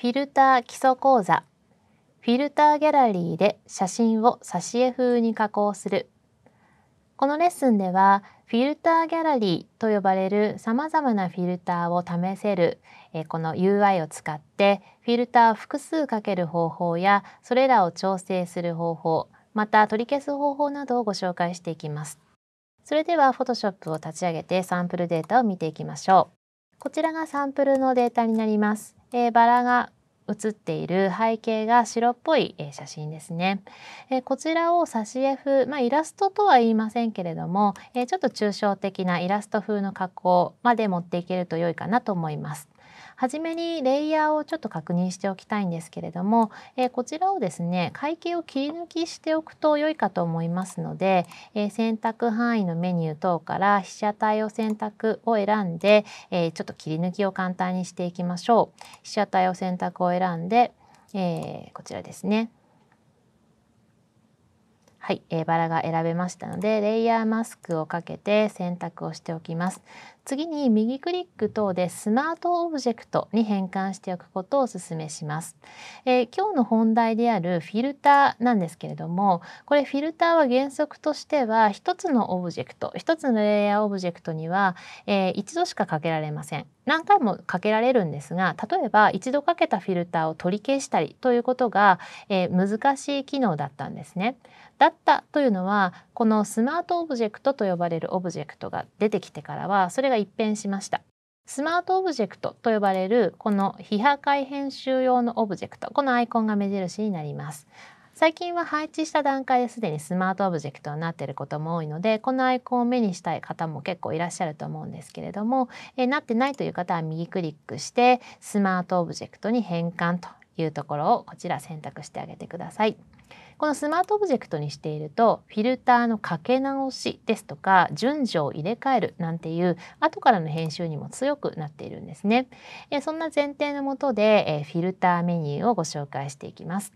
フィルター基礎講座フィルターギャラリーで写真を挿絵風に加工するこのレッスンではフィルターギャラリーと呼ばれるさまざまなフィルターを試せるこの UI を使ってフィルターを複数かける方法やそれらを調整する方法また取り消す方法などをご紹介していきます。それでは Photoshop を立ち上げてサンプルデータを見ていきましょう。こちらがサンプルのデータになります。えー、バラが写っている背景が白っぽい写真ですね。こちらを挿絵風、まあ、イラストとは言いませんけれどもちょっと抽象的なイラスト風の加工まで持っていけると良いかなと思います。初めにレイヤーをちょっと確認しておきたいんですけれども、えー、こちらをですね会計を切り抜きしておくと良いかと思いますので、えー、選択範囲のメニュー等から被写体を選択を選んで、えちょっと切り抜きを簡単にしていきましょう。被写体を選択を選んで、えこちらですね。はい、えー、バラが選べましたのでレイヤーマスクをかけて選択をしておきます。次に右クリック等でスマートオブジェクトに変換しておくことをお勧めします。えー、今日の本題であるフィルターなんですけれどもこれフィルターは原則としては1つのオブジェクト1つのレイヤーオブジェクトには、えー、一度しかかけられません。何回もかけられるんですが例えば一度かけたフィルターを取り消したりということが、えー、難しい機能だったんですね。だったというのはこのスマートオブジェクトと呼ばれるオブジェクトが出てきてからはそれが一変しました。スマートオブジェクトと呼ばれるこの非破壊編集用のオブジェクトこのアイコンが目印になります。最近は配置した段階ですでにスマートオブジェクトになっていることも多いのでこのアイコンを目にしたい方も結構いらっしゃると思うんですけれどもえなってないという方は右クリックしてスマートオブジェクトに変換というところをこちら選択してあげてください。このスマートオブジェクトにしているとフィルターのかけ直しですとか順序を入れ替えるなんていう後からの編集にも強くなっているんですね。そんな前提のもとでフィルターメニューをご紹介していきます。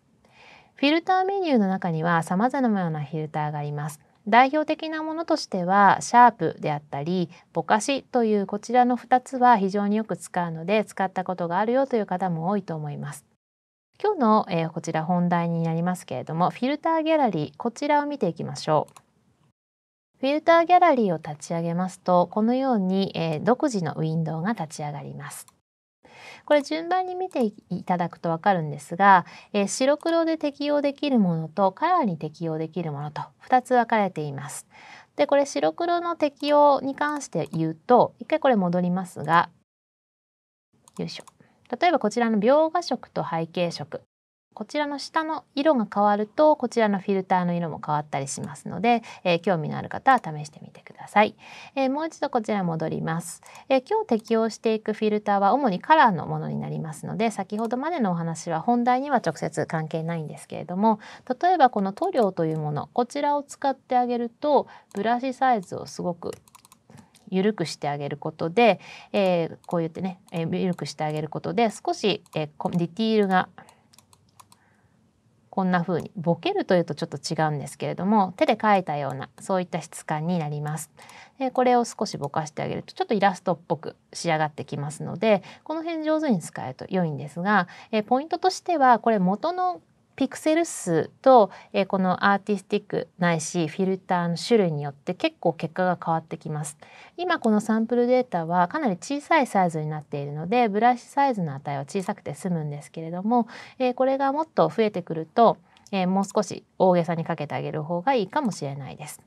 フィルターメニューの中には様々なフィルターがあります。代表的なものとしてはシャープであったりぼかしというこちらの2つは非常によく使うので使ったことがあるよという方も多いと思います。今日の、えー、こちら本題になりますけれどもフィルターギャラリーこちらを見ていきましょう。フィルターギャラリーを立ち上げますとこのように、えー、独自のウィンドウが立ち上がります。これ順番に見ていただくと分かるんですが、えー、白黒で適用できるものとカラーに適用できるものと2つ分かれています。でこれ白黒の適用に関して言うと一回これ戻りますがよいしょ例えばこちらの描画色と背景色こちらの下の色が変わるとこちらのフィルターの色も変わったりしますので、えー、興味のある方は試してみてください、えー、もう一度こちら戻ります、えー、今日適用していくフィルターは主にカラーのものになりますので先ほどまでのお話は本題には直接関係ないんですけれども例えばこの塗料というものこちらを使ってあげるとブラシサイズをすごく緩くしてあげることで、えー、こう言ってね、えー、緩くしてあげることで少し、えー、ディティールがこんな風にボケるというとちょっと違うんですけれども手で描いたようなそういった質感になります。でこれを少しぼかしてあげるとちょっとイラストっぽく仕上がってきますのでこの辺上手に使えると良いんですがえポイントとしてはこれ元のピクセル数と、えー、このアーティスティックないしフィルターの種類によって結構結果が変わってきます。今このサンプルデータはかなり小さいサイズになっているのでブラシサイズの値は小さくて済むんですけれども、えー、これがもっと増えてくると、えー、もう少し大げさにかけてあげる方がいいかもしれないです。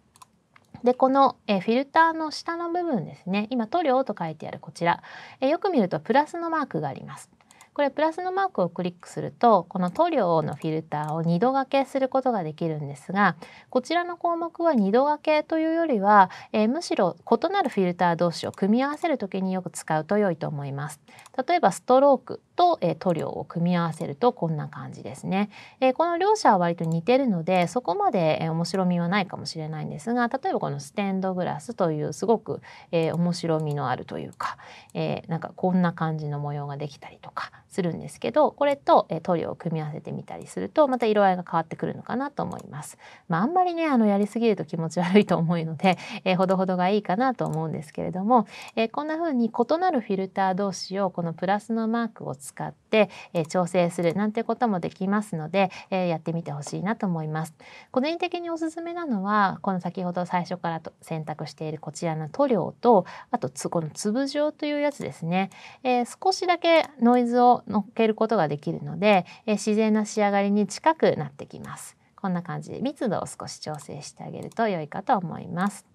でこのえフィルターの下の部分ですね今塗料と書いてあるこちらえよく見るとプラスのマークがありますこれプラスのマークをクリックするとこの塗料のフィルターを2度掛けすることができるんですがこちらの項目は2度掛けというよりは、えー、むしろ異なるフィルター同士を組み合わせる時によく使うと良いと思います。例えばストロークと、え塗料を組み合わせるとこんな感じですね、えこの両者は割と似てるのでそこまで、え面白みはないかもしれないんですが例えばこのステンドグラスというすごく、えー、面白みのあるというか、えなんかこんな感じの模様ができたりとかするんですけどこれと、え塗料を組み合わせてみたりするとまた色合いが変わってくるのかなと思います。まあ、あんまりねあのやりすぎると気持ち悪いと思うので、えほどほどがいいかなと思うんですけれども、えこんな風に異なるフィルター同士をこのプラスのマークを使って、えー、調整するなんてこともできますので、えー、やってみてほしいなと思います。個人的におすすめなのはこの先ほど最初からと選択しているこちらの塗料とあとつこの粒状というやつですね、えー、少しだけノイズを乗っけることができるので、え自然な仕上がりに近くなってきます。こんな感じで密度を少し調整してあげると良いかと思います。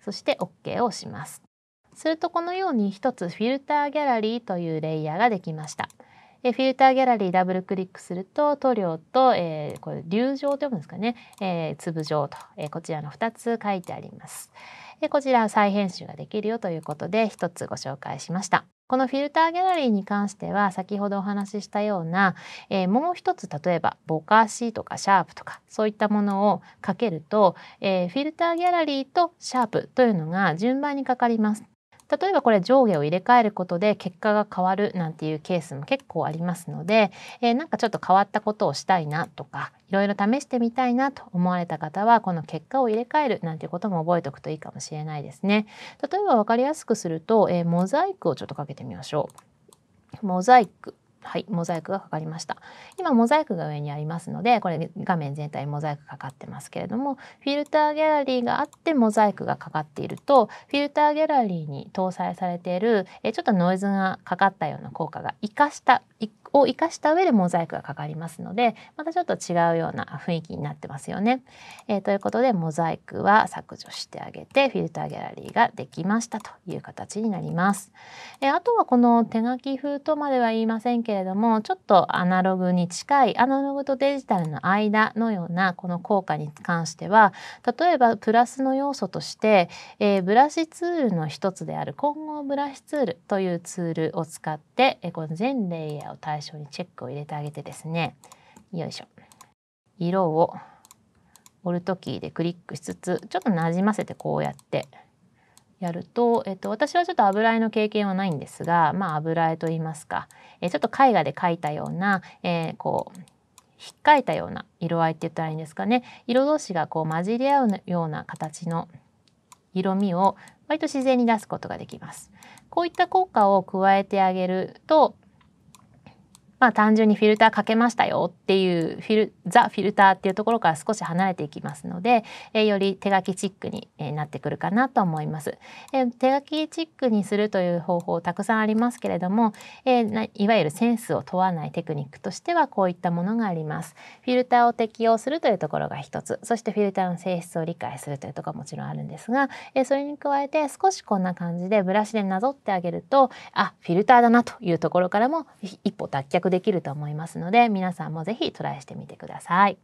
そして OK を押します。するとこのように1つフィルターギャラリーというレイヤーができました。えフィルターギャラリーダブルクリックすると塗料と、えー、これ流状と呼ぶんですかね、えー、粒状と、えー、こちらの2つ書いてあります。でこちら再編集ができるよということで1つご紹介しました。このフィルターギャラリーに関しては先ほどお話ししたような、えー、もう一つ例えばボカシとかシャープとかそういったものをかけると、えー、フィルターギャラリーとシャープというのが順番にかかります。例えばこれ上下を入れ替えることで結果が変わるなんていうケースも結構ありますので、えー、なんかちょっと変わったことをしたいなとかいろいろ試してみたいなと思われた方はこの結果を入れ替えるなんていうことも覚えておくといいかもしれないですね。例えば分かりやすくすると、えー、モザイクをちょっとかけてみましょう。モザイクはい、モザイクがかかりました。今モザイクが上にありますので、これ画面全体モザイクかかってますけれども、フィルターギャラリーがあってモザイクがかかっていると、フィルターギャラリーに搭載されているえちょっとノイズがかかったような効果が活かした、を生かした上でモザイクがかかりますのでまたちょっと違うような雰囲気になってますよね。えー、ということでモザイクは削除してあげてフィルターギャラリーができましたという形になります。えー、あとはこの手書き風とまでは言いませんけれどもちょっとアナログに近いアナログとデジタルの間のようなこの効果に関しては例えばプラスの要素として、えー、ブラシツールの一つである混合ブラシツールというツールを使って、えこの全レイヤーを対象にチェックを入れてあげてですねよいしょ色をオルトキーでクリックしつつちょっとなじませてこうやってやると、えっと、私はちょっと油絵の経験はないんですが、まあ、油絵と言いますか、えちょっと絵画で描いたような、えー、こう引っかいたような色合いって言ったらいいんですかね色同士がこう混じり合うような形の色味を割と自然に出すことができます。こういった効果を加えてあげるとまあ、単純にフィルターかけましたよっていうフィルザ・フィルターっていうところから少し離れていきますので、えより手書きチックになってくるかなと思います。え手書きチックにするという方法たくさんありますけれども、えいわゆるセンスを問わないテクニックとしてはこういったものがあります。フィルターを適用するというところが一つそしてフィルターの性質を理解するというところはもちろんあるんですが、えそれに加えて少しこんな感じでブラシでなぞってあげるとあフィルターだなというところからも一歩脱却できると思いますので皆さんも是非トライしてみてください。